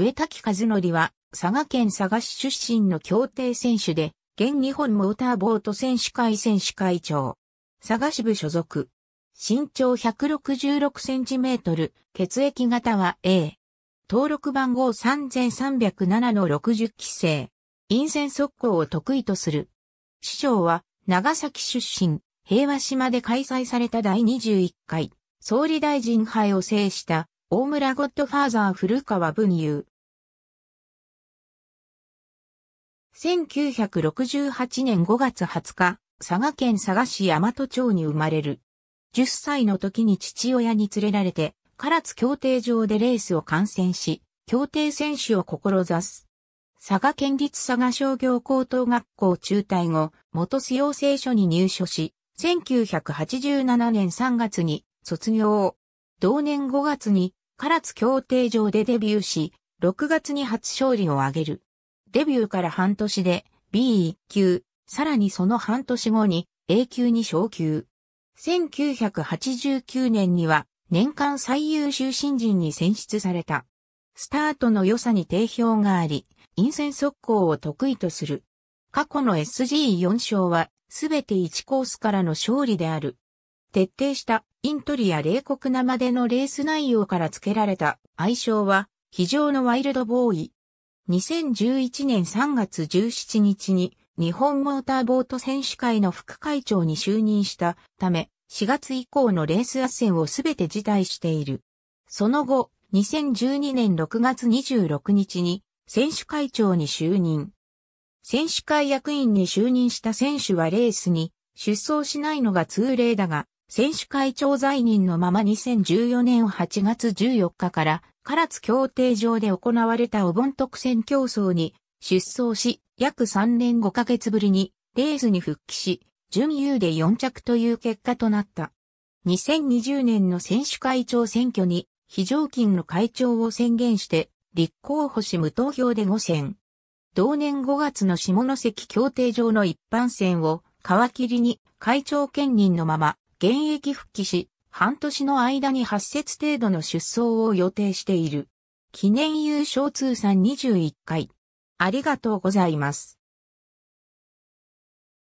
植滝和則は、佐賀県佐賀市出身の競艇選手で、現日本モーターボート選手会選手会長。佐賀支部所属。身長166センチメートル、血液型は A。登録番号3307の60期生。陰線速攻を得意とする。師匠は、長崎出身、平和島で開催された第21回、総理大臣杯を制した、大村ゴッドファーザー古川文雄、1968年5月20日、佐賀県佐賀市大和町に生まれる。10歳の時に父親に連れられて、唐津競艇場でレースを観戦し、競艇選手を志す。佐賀県立佐賀商業高等学校中退後、元須養成所に入所し、1987年3月に卒業。同年5月に唐津競艇場でデビューし、6月に初勝利を挙げる。デビューから半年で B1 級、さらにその半年後に A 級に昇級。1989年には年間最優秀新人に選出された。スタートの良さに定評があり、陰線速攻を得意とする。過去の SG4 勝は、すべて1コースからの勝利である。徹底したイントリや冷酷なまでのレース内容から付けられた愛称は、非常のワイルドボーイ2011年3月17日に日本モーターボート選手会の副会長に就任したため、4月以降のレース斡旋をすべて辞退している。その後、2012年6月26日に選手会長に就任。選手会役員に就任した選手はレースに出走しないのが通例だが、選手会長在任のまま2014年8月14日から唐津協定上で行われたお盆特選競争に出走し、約3年5ヶ月ぶりにレースに復帰し、準優で4着という結果となった。2020年の選手会長選挙に非常勤の会長を宣言して、立候補し無投票で5選。同年5月の下関協定上の一般選を皮切りに会長兼任のまま現役復帰し、半年の間に8節程度の出走を予定している。記念優勝通算21回。ありがとうございます。